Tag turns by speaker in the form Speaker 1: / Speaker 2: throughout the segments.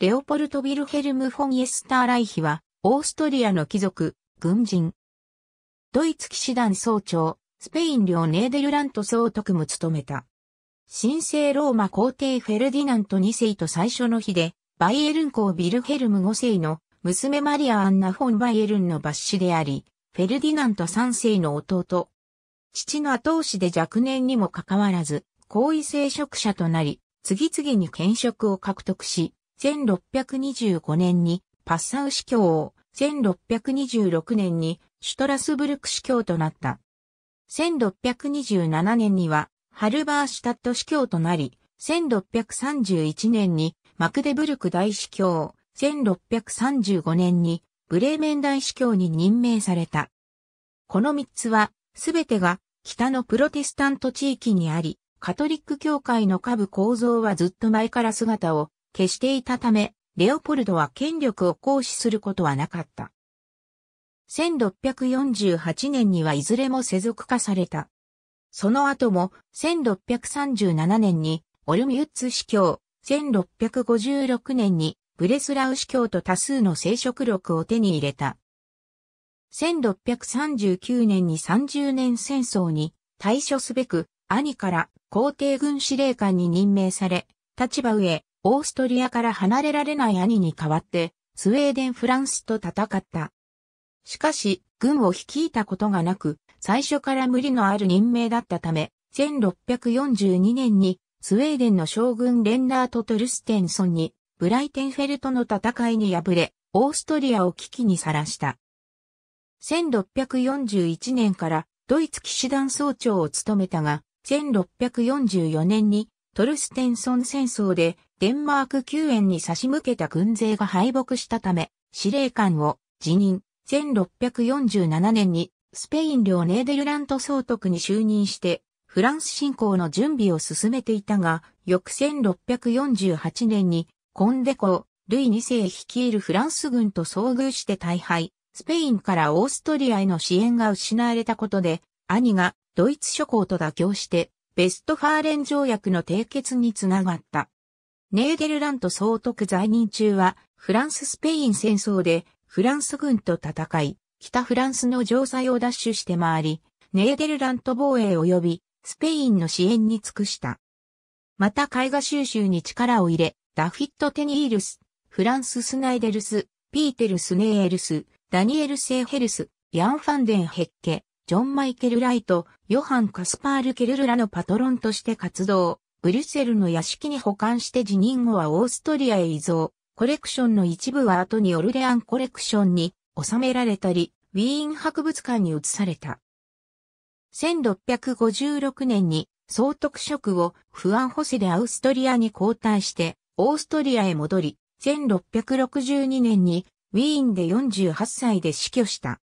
Speaker 1: レオポルト・ヴィルヘルム・フォン・イエスター・ライヒは、オーストリアの貴族、軍人。ドイツ騎士団総長、スペイン領ネーデルラント総督も務めた。神聖ローマ皇帝フェルディナント2世と最初の日で、バイエルン公ヴィルヘルム5世の娘マリア・アンナ・フォン・バイエルンの抜子であり、フェルディナント3世の弟。父の後押しで若年にもかかわらず、皇位聖職者となり、次々に兼職を獲得し、1625年にパッサウ司教を、1626年にシュトラスブルク司教となった。1627年にはハルバーシュタット司教となり、1631年にマクデブルク大司教、1635年にブレーメン大司教に任命された。この三つは、すべてが北のプロテスタント地域にあり、カトリック教会の下部構造はずっと前から姿を決していたため、レオポルドは権力を行使することはなかった。1648年にはいずれも世俗化された。その後も1637年にオルミュッツ司教、1656年にブレスラウ司教と多数の聖職力を手に入れた。1639年に30年戦争に対処すべく兄から皇帝軍司令官に任命され、立場上、オーストリアから離れられない兄に代わって、スウェーデン・フランスと戦った。しかし、軍を率いたことがなく、最初から無理のある任命だったため、1642年にスウェーデンの将軍レンナート・トルステンソンにブライテンフェルトの戦いに敗れ、オーストリアを危機にさらした。1641年からドイツ騎士団総長を務めたが、1644年にトルステンソン戦争でデンマーク救援に差し向けた軍勢が敗北したため、司令官を辞任、1647年にスペイン領ネーデルラント総督に就任して、フランス侵攻の準備を進めていたが、翌1648年にコンデコ、ルイ2世率いるフランス軍と遭遇して大敗、スペインからオーストリアへの支援が失われたことで、兄がドイツ諸侯と妥協してベストファーレン条約の締結につながった。ネーデルラント総督在任中は、フランス・スペイン戦争で、フランス軍と戦い、北フランスの城塞を奪取して回り、ネーデルラント防衛及び、スペインの支援に尽くした。また絵画収集に力を入れ、ダフィット・テニールス、フランス・スナイデルス、ピーテル・スネーエルス、ダニエル・セーヘルス、ヤン・ファンデン・ヘッケ、ジョン・マイケル・ライト、ヨハン・カスパール・ケルルらのパトロンとして活動。ブリュッセルの屋敷に保管して辞任後はオーストリアへ移動。コレクションの一部は後にオルレアンコレクションに収められたり、ウィーン博物館に移された。1656年に総督職をフアン・ホセでアウストリアに交代して、オーストリアへ戻り、1662年にウィーンで48歳で死去した。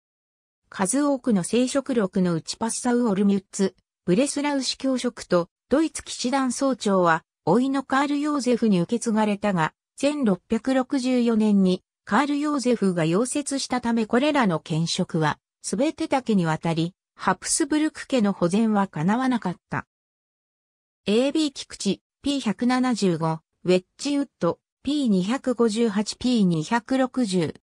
Speaker 1: 数多くの生殖力のうちパッサウ・オルミュッツ、ブレスラウシ教職と、ドイツ騎士団総長は、老いのカール・ヨーゼフに受け継がれたが、1664年にカール・ヨーゼフが溶接したためこれらの兼職は、すべてだけにわたり、ハプスブルク家の保全は叶わなかった。AB 菊池 P175、ウェッジウッド P258、P260。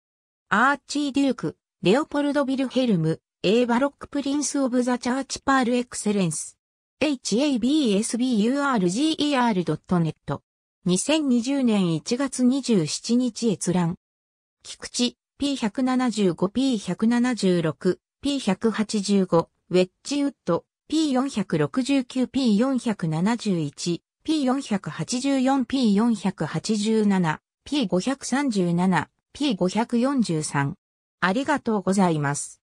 Speaker 1: アーチー・デュークレオポルド・ビルヘルム、A バロック・プリンス・オブ・ザ・チャーチ・パール・エクセレンス。habsburger.net 2020年1月27日閲覧。菊池 P175P176 P185 ウェッジウッド P469 P471 P484 P487 P537 P543 ありがとうございます。